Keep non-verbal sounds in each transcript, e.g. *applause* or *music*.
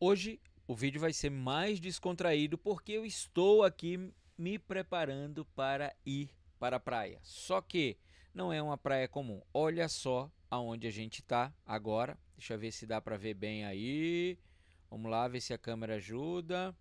Hoje o vídeo vai ser mais descontraído porque eu estou aqui me preparando para ir para a praia. Só que não é uma praia comum. Olha só aonde a gente está agora. Deixa eu ver se dá para ver bem aí. Vamos lá ver se a câmera ajuda.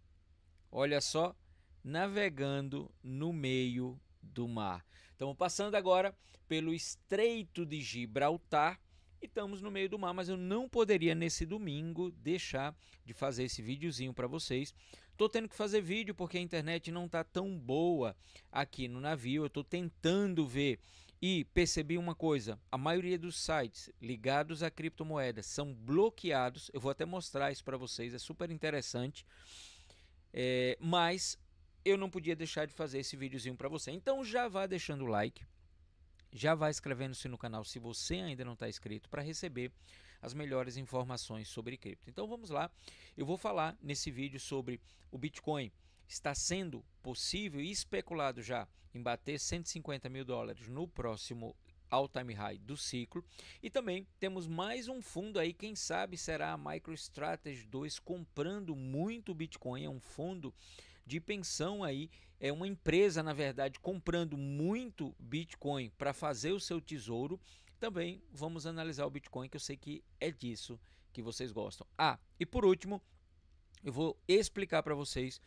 Olha só, navegando no meio do mar. Estamos passando agora pelo Estreito de Gibraltar e estamos no meio do mar, mas eu não poderia nesse domingo deixar de fazer esse videozinho para vocês. Tô tendo que fazer vídeo porque a internet não tá tão boa aqui no navio. Eu tô tentando ver e percebi uma coisa: a maioria dos sites ligados a criptomoedas são bloqueados. Eu vou até mostrar isso para vocês, é super interessante. É, mas eu não podia deixar de fazer esse videozinho para você. Então já vá deixando o like já vai inscrevendo-se no canal se você ainda não está inscrito para receber as melhores informações sobre cripto. Então vamos lá, eu vou falar nesse vídeo sobre o Bitcoin. Está sendo possível e especulado já em bater 150 mil dólares no próximo all time high do ciclo. E também temos mais um fundo aí, quem sabe será a MicroStrategy 2 comprando muito Bitcoin, é um fundo de pensão aí, é uma empresa, na verdade, comprando muito Bitcoin para fazer o seu tesouro. Também vamos analisar o Bitcoin, que eu sei que é disso que vocês gostam. Ah, e por último, eu vou explicar para vocês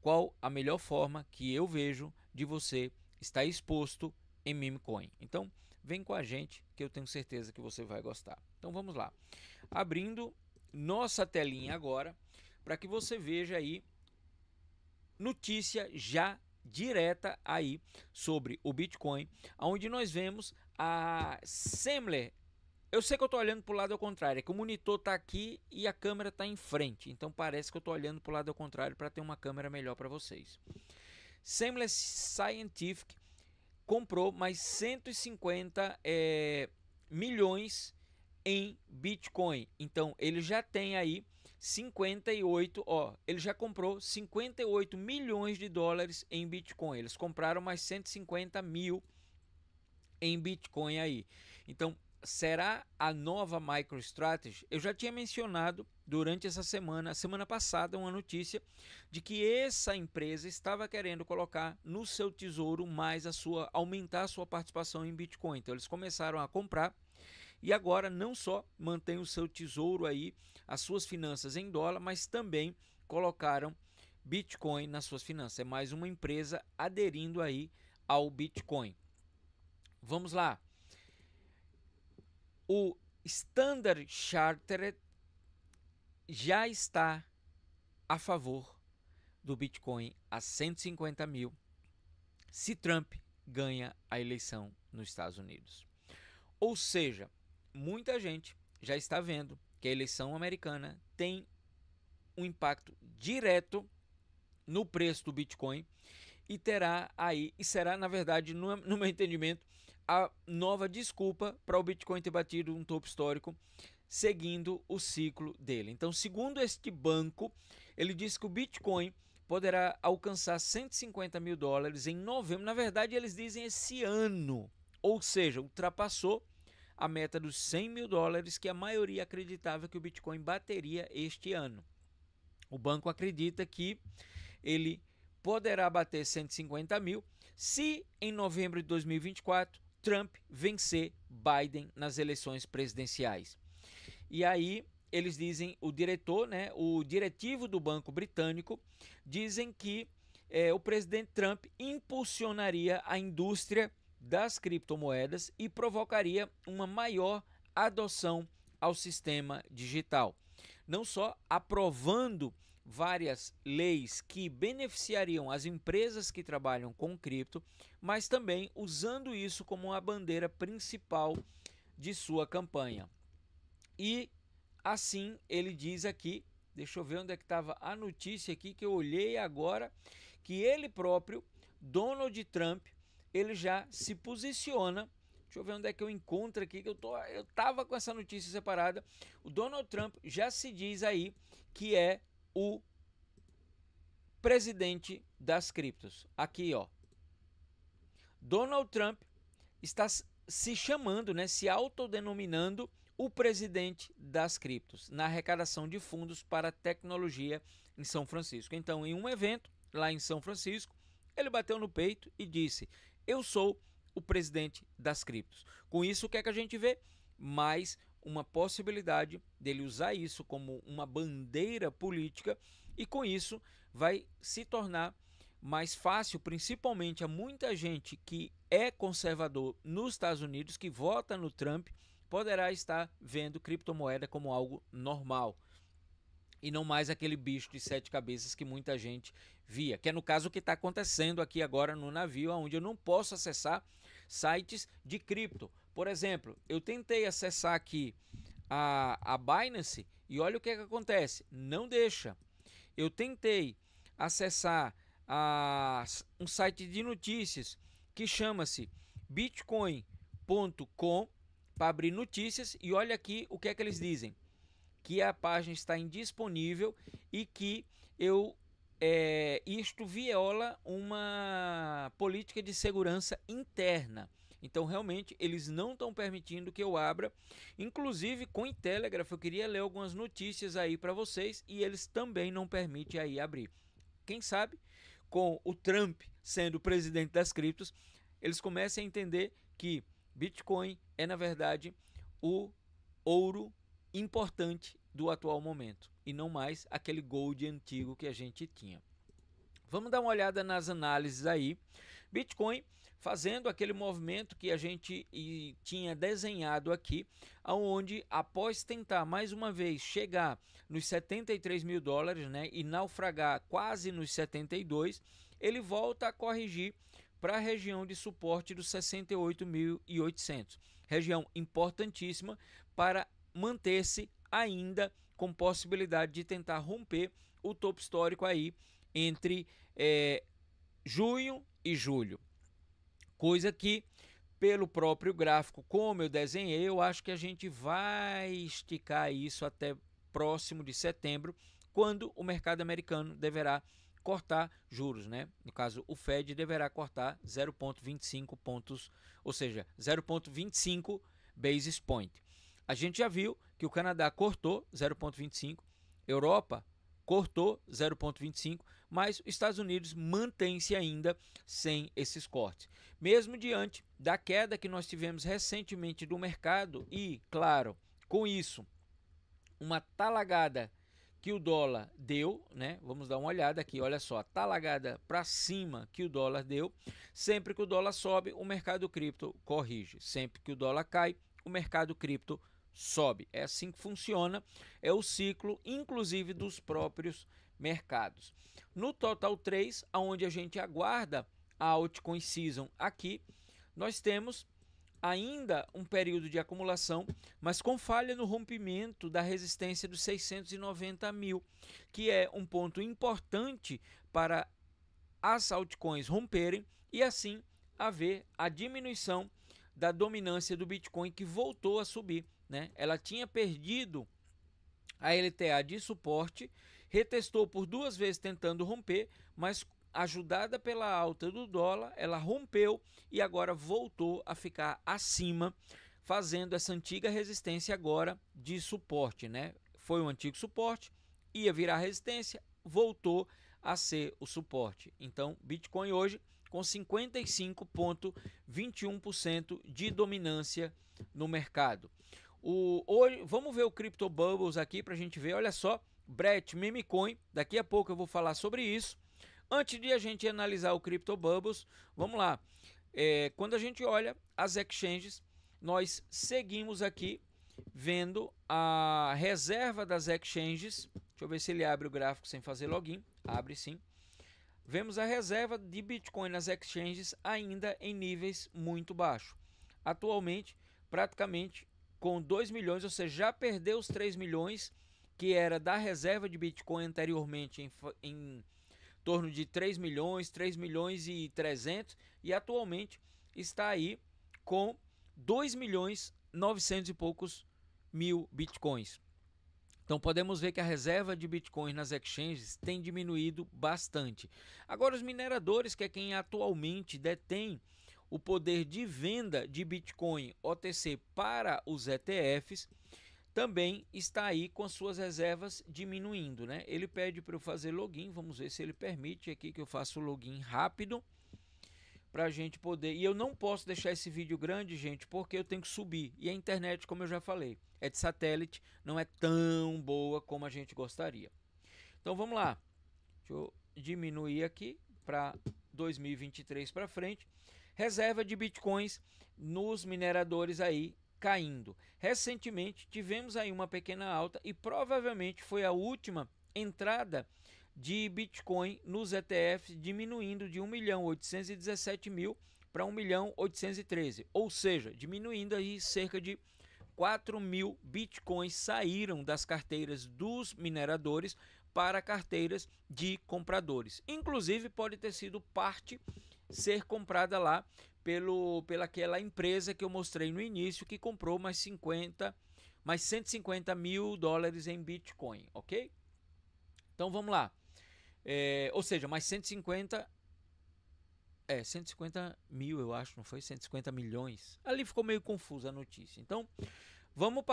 qual a melhor forma que eu vejo de você estar exposto em Mimcoin Então, vem com a gente que eu tenho certeza que você vai gostar. Então, vamos lá. Abrindo nossa telinha agora para que você veja aí notícia já direta aí sobre o Bitcoin, onde nós vemos a Semler. Eu sei que eu estou olhando para o lado ao contrário, é que o monitor está aqui e a câmera está em frente, então parece que eu estou olhando para o lado ao contrário para ter uma câmera melhor para vocês. Semler Scientific comprou mais 150 é, eh, milhões em Bitcoin, então ele já tem aí 58, ó, ele já comprou 58 milhões de dólares em Bitcoin. Eles compraram mais 150 mil em Bitcoin aí. Então, será a nova MicroStrategy? Eu já tinha mencionado durante essa semana, semana passada, uma notícia de que essa empresa estava querendo colocar no seu tesouro mais a sua, aumentar a sua participação em Bitcoin. Então eles começaram a comprar e agora não só mantém o seu tesouro aí, as suas finanças em dólar, mas também colocaram Bitcoin nas suas finanças. É mais uma empresa aderindo aí ao Bitcoin. Vamos lá. O Standard Chartered já está a favor do Bitcoin a 150 mil se Trump ganha a eleição nos Estados Unidos. Ou seja, muita gente já está vendo que a eleição americana tem um impacto direto no preço do Bitcoin e terá aí, e será, na verdade, no, *laughs* no meu entendimento, a nova desculpa para o Bitcoin ter batido um topo histórico seguindo o ciclo dele. Então, segundo este banco, ele disse que o Bitcoin poderá alcançar 150 mil dólares em novembro. Na verdade, eles dizem esse ano, ou seja, ultrapassou a meta dos 100 mil dólares que a maioria acreditava que o Bitcoin bateria este ano. O banco acredita que ele poderá bater 150 mil se em novembro de 2024 Trump vencer Biden nas eleições presidenciais. E aí eles dizem, o diretor, né, o diretivo do Banco Britânico, dizem que é, o presidente Trump impulsionaria a indústria das criptomoedas e provocaria uma maior adoção ao sistema digital. Não só aprovando várias leis que beneficiariam as empresas que trabalham com cripto, mas também usando isso como a bandeira principal de sua campanha. E assim ele diz aqui, deixa eu ver onde é que estava a notícia aqui que eu olhei agora, que ele próprio, Donald Trump, ele já se posiciona. Deixa eu ver onde é que eu encontro aqui, que eu, tô, eu tava com essa notícia separada. O Donald Trump já se diz aí que é o presidente das criptos. Aqui, ó. Donald Trump está se chamando, né, se autodenominando o presidente das criptos na arrecadação de fundos para tecnologia em São Francisco. Então, em um evento lá em São Francisco, ele bateu no peito e disse: eu sou o presidente das criptos. Com isso, o que é que a gente vê? Mais uma possibilidade dele usar isso como uma bandeira política e com isso vai se tornar mais fácil, principalmente a muita gente que é conservador nos Estados Unidos, que vota no Trump, poderá estar vendo criptomoeda como algo normal e não mais aquele bicho de sete cabeças que muita gente via, que é no caso o que está acontecendo aqui agora no navio, onde eu não posso acessar sites de cripto. Por exemplo, eu tentei acessar aqui a, a Binance e olha o que, é que acontece, não deixa. Eu tentei acessar a, um site de notícias que chama-se bitcoin.com para abrir notícias e olha aqui o que é que eles dizem que a página está indisponível e que eu é, isto viola uma política de segurança interna. Então, realmente, eles não estão permitindo que eu abra. Inclusive, com o Telegraph, eu queria ler algumas notícias aí para vocês e eles também não permitem aí abrir. Quem sabe, com o Trump sendo o presidente das criptos, eles comecem a entender que Bitcoin é, na verdade, o ouro importante do atual momento e não mais aquele gold antigo que a gente tinha. Vamos dar uma olhada nas análises aí. Bitcoin fazendo aquele movimento que a gente tinha desenhado aqui, aonde após tentar mais uma vez chegar nos 73 mil dólares, né, e naufragar quase nos 72, ele volta a corrigir para a região de suporte dos 68.800, região importantíssima para manter-se ainda com possibilidade de tentar romper o topo histórico aí entre é, junho e julho. Coisa que, pelo próprio gráfico, como eu desenhei, eu acho que a gente vai esticar isso até próximo de setembro, quando o mercado americano deverá cortar juros, né? No caso, o Fed deverá cortar 0,25 pontos, ou seja, 0,25 basis point. A gente já viu que o Canadá cortou 0,25, Europa cortou 0,25, mas os Estados Unidos mantém-se ainda sem esses cortes. Mesmo diante da queda que nós tivemos recentemente do mercado e, claro, com isso, uma talagada que o dólar deu, né? Vamos dar uma olhada aqui, olha só, a talagada para cima que o dólar deu. Sempre que o dólar sobe, o mercado cripto corrige. Sempre que o dólar cai, o mercado cripto sobe. É assim que funciona, é o ciclo, inclusive dos próprios mercados. No total 3, aonde a gente aguarda a altcoin season aqui, nós temos ainda um período de acumulação, mas com falha no rompimento da resistência dos 690 mil, que é um ponto importante para as altcoins romperem e assim haver a diminuição da dominância do Bitcoin que voltou a subir né? Ela tinha perdido a LTA de suporte, retestou por duas vezes tentando romper, mas ajudada pela alta do dólar, ela rompeu e agora voltou a ficar acima, fazendo essa antiga resistência agora de suporte, né? Foi um antigo suporte, ia virar resistência, voltou a ser o suporte. Então, Bitcoin hoje com 55,21% de dominância no mercado. O, hoje, vamos ver o Crypto Bubbles aqui para a gente ver. Olha só, Brett, Memecoin. Daqui a pouco eu vou falar sobre isso. Antes de a gente analisar o Crypto Bubbles, vamos lá. É, quando a gente olha as exchanges, nós seguimos aqui vendo a reserva das exchanges. Deixa eu ver se ele abre o gráfico sem fazer login. Abre sim. Vemos a reserva de Bitcoin nas exchanges ainda em níveis muito baixos. Atualmente, praticamente com 2 milhões, ou seja, já perdeu os 3 milhões que era da reserva de Bitcoin anteriormente em, em torno de 3 milhões, 3 milhões e 300 e atualmente está aí com 2 milhões 900 e poucos mil bitcoins. Então podemos ver que a reserva de Bitcoin nas exchanges tem diminuído bastante. Agora os mineradores, que é quem atualmente detém o poder de venda de Bitcoin OTC para os ETFs também está aí com suas reservas diminuindo, né? Ele pede para eu fazer login, vamos ver se ele permite aqui que eu faça o login rápido para a gente poder. E eu não posso deixar esse vídeo grande, gente, porque eu tenho que subir. E a internet, como eu já falei, é de satélite, não é tão boa como a gente gostaria. Então vamos lá. Deixa eu diminuir aqui para 2023 para frente. Reserva de bitcoins nos mineradores aí caindo. Recentemente tivemos aí uma pequena alta e provavelmente foi a última entrada de Bitcoin nos ETFs diminuindo de 1 milhão 817 mil para 1 milhão 813, ou seja, diminuindo aí cerca de 4 mil bitcoins saíram das carteiras dos mineradores para carteiras de compradores. Inclusive pode ter sido parte ser comprada lá pelo pelaquela empresa que eu mostrei no início que comprou mais 50 mais 150 mil dólares em Bitcoin, ok? Então vamos lá. É, ou seja, mais 150 é 150 mil, eu acho, não foi 150 milhões. Ali ficou meio confusa a notícia. Então, Vamos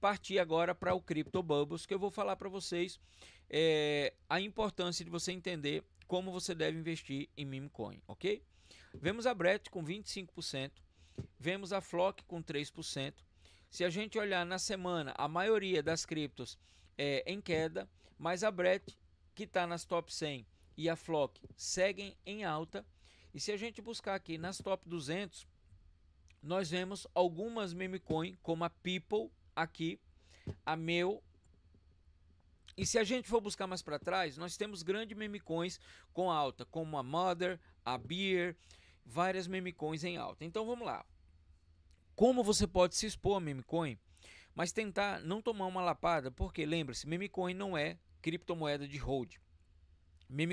partir agora para o Crypto Bubbles, que eu vou falar para vocês é, a importância de você entender como você deve investir em meme coin, ok? Vemos a Brett com 25%, vemos a Flock com 3%. Se a gente olhar na semana, a maioria das criptos é em queda, mas a Brett, que está nas top 100, e a Flock seguem em alta. E se a gente buscar aqui nas top 200, nós vemos algumas coin como a People aqui, a Meu. E se a gente for buscar mais para trás, nós temos grandes memecoins com alta, como a Mother, a Beer, várias memecoins em alta. Então vamos lá. Como você pode se expor a coin, mas tentar não tomar uma lapada, porque lembre-se, coin não é criptomoeda de hold.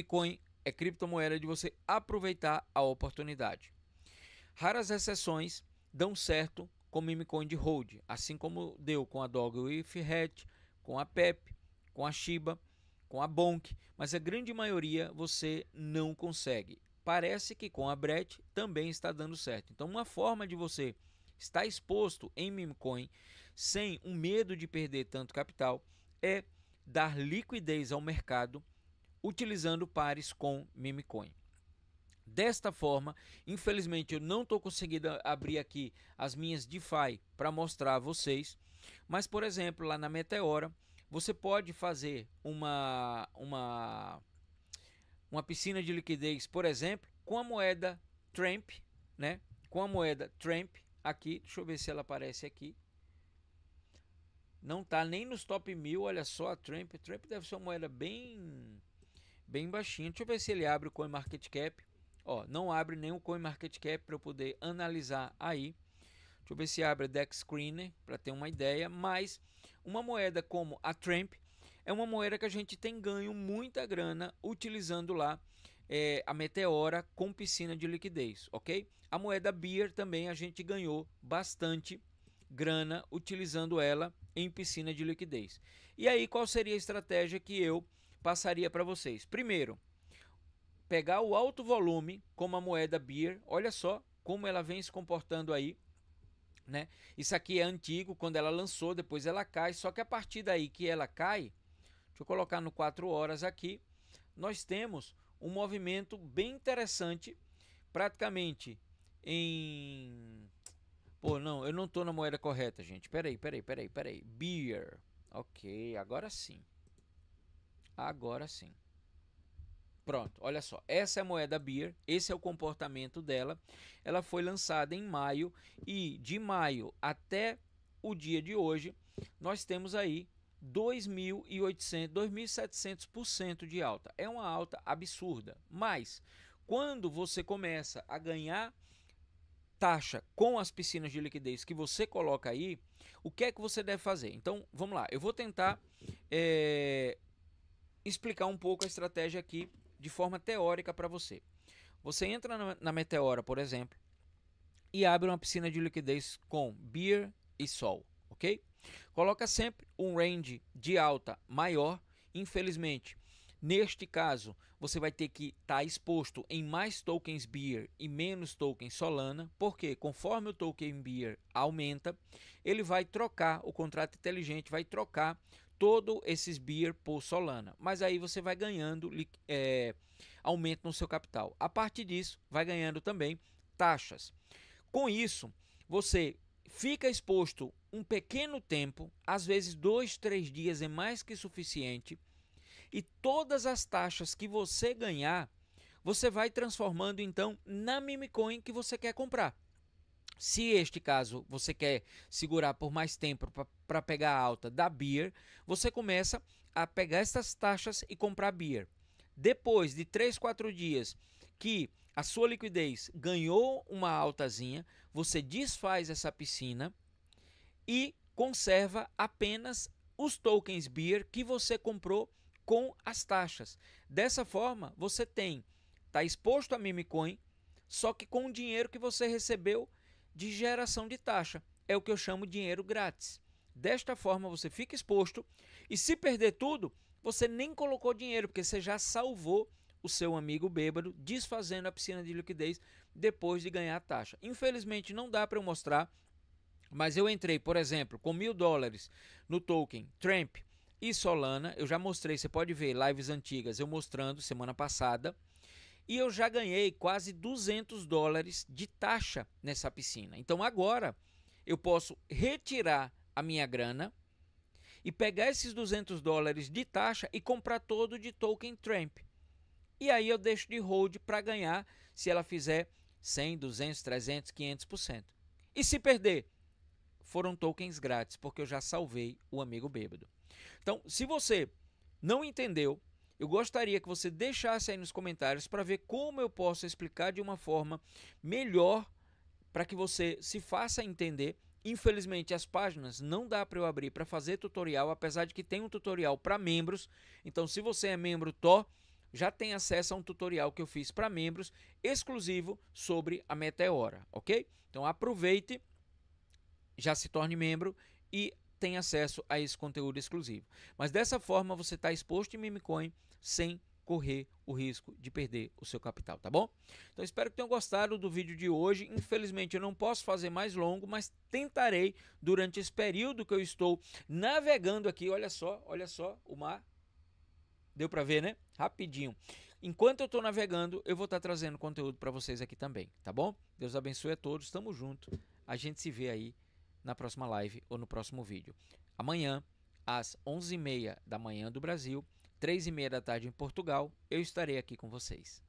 coin é criptomoeda de você aproveitar a oportunidade. Raras exceções dão certo com Mimicoin Hold, assim como deu com a If Hat, com a PEP, com a Shiba, com a Bonk, mas a grande maioria você não consegue. Parece que com a Brett também está dando certo. Então, uma forma de você estar exposto em Mimcoin sem o medo de perder tanto capital é dar liquidez ao mercado utilizando pares com Mimcoin desta forma. Infelizmente eu não estou conseguindo abrir aqui as minhas DeFi para mostrar a vocês, mas por exemplo lá na Meteora você pode fazer uma uma uma piscina de liquidez, por exemplo, com a moeda Tramp, né? Com a moeda Tramp aqui, deixa eu ver se ela aparece aqui. Não tá nem nos top 1000, olha só a Tramp. Tramp deve ser uma moeda bem bem baixinha. Deixa eu ver se ele abre o CoinMarketCap. Market Cap. Ó, não abre nenhum CoinMarketCap para eu poder analisar aí. Deixa eu ver se abre a Dex Screener para ter uma ideia. Mas uma moeda como a Tramp é uma moeda que a gente tem ganho muita grana utilizando lá é, a Meteora com piscina de liquidez, ok? A moeda Beer também a gente ganhou bastante grana utilizando ela em piscina de liquidez. E aí, qual seria a estratégia que eu passaria para vocês? Primeiro, pegar o alto volume, como a moeda beer, olha só como ela vem se comportando aí. Né? Isso aqui é antigo, quando ela lançou, depois ela cai. Só que a partir daí que ela cai, deixa eu colocar no 4 horas aqui, nós temos um movimento bem interessante, praticamente em. Pô, não, eu não tô na moeda correta, gente. Peraí, peraí, peraí, peraí. Beer. Ok, agora sim. Agora sim. Pronto, olha só. Essa é a moeda Beer, esse é o comportamento dela. Ela foi lançada em maio e de maio até o dia de hoje, nós temos aí 2.800, 2.700% de alta. É uma alta absurda. Mas quando você começa a ganhar taxa com as piscinas de liquidez que você coloca aí, o que é que você deve fazer? Então, vamos lá. Eu vou tentar é, explicar um pouco a estratégia aqui de forma teórica para você. Você entra na, Meteora, por exemplo, e abre uma piscina de liquidez com beer e sol, ok? Coloca sempre um range de alta maior. Infelizmente, neste caso, você vai ter que estar tá exposto em mais tokens beer e menos tokens Solana, porque conforme o token beer aumenta, ele vai trocar, o contrato inteligente vai trocar todo esses beer por Solana. Mas aí você vai ganhando é, aumento no seu capital. A partir disso, vai ganhando também taxas. Com isso, você fica exposto um pequeno tempo, às vezes dois, três dias é mais que suficiente, e todas as taxas que você ganhar, você vai transformando então na mimicoin que você quer comprar. Se este caso você quer segurar por mais tempo para pegar a alta da beer, você começa a pegar essas taxas e comprar beer. Depois de 3, 4 dias que a sua liquidez ganhou uma altazinha, você desfaz essa piscina e conserva apenas os tokens beer que você comprou com as taxas. Dessa forma, você tem está exposto a mimicoin só que com o dinheiro que você recebeu de geração de taxa. É o que eu chamo dinheiro grátis. Desta forma você fica exposto e se perder tudo, você nem colocou dinheiro, porque você já salvou o seu amigo bêbado desfazendo a piscina de liquidez depois de ganhar a taxa. Infelizmente não dá para eu mostrar, mas eu entrei, por exemplo, com mil dólares no token Tramp e Solana. Eu já mostrei, você pode ver lives antigas eu mostrando semana passada. E eu já ganhei quase 200 dólares de taxa nessa piscina. Então agora eu posso retirar a minha grana e pegar esses 200 dólares de taxa e comprar todo de token Tramp. E aí eu deixo de hold para ganhar se ela fizer 100, 200, 300, 500%. E se perder? Foram tokens grátis, porque eu já salvei o amigo bêbado. Então, se você não entendeu eu gostaria que você deixasse aí nos comentários para ver como eu posso explicar de uma forma melhor para que você se faça entender. Infelizmente as páginas não dá para eu abrir para fazer tutorial, apesar de que tem um tutorial para membros. Então se você é membro Tó, já tem acesso a um tutorial que eu fiz para membros exclusivo sobre a Meteora, ok? Então aproveite, já se torne membro e tem acesso a esse conteúdo exclusivo. Mas dessa forma você está exposto em Mimecoin sem correr o risco de perder o seu capital, tá bom? Então espero que tenham gostado do vídeo de hoje. Infelizmente eu não posso fazer mais longo, mas tentarei durante esse período que eu estou navegando aqui. Olha só, olha só o mar. Deu para ver, né? Rapidinho. Enquanto eu estou navegando, eu vou estar tá trazendo conteúdo para vocês aqui também, tá bom? Deus abençoe a todos, tamo junto. A gente se vê aí na próxima live ou no próximo vídeo. Amanhã, às 11h30 da manhã do Brasil, 3h30 da tarde em Portugal, eu estarei aqui com vocês.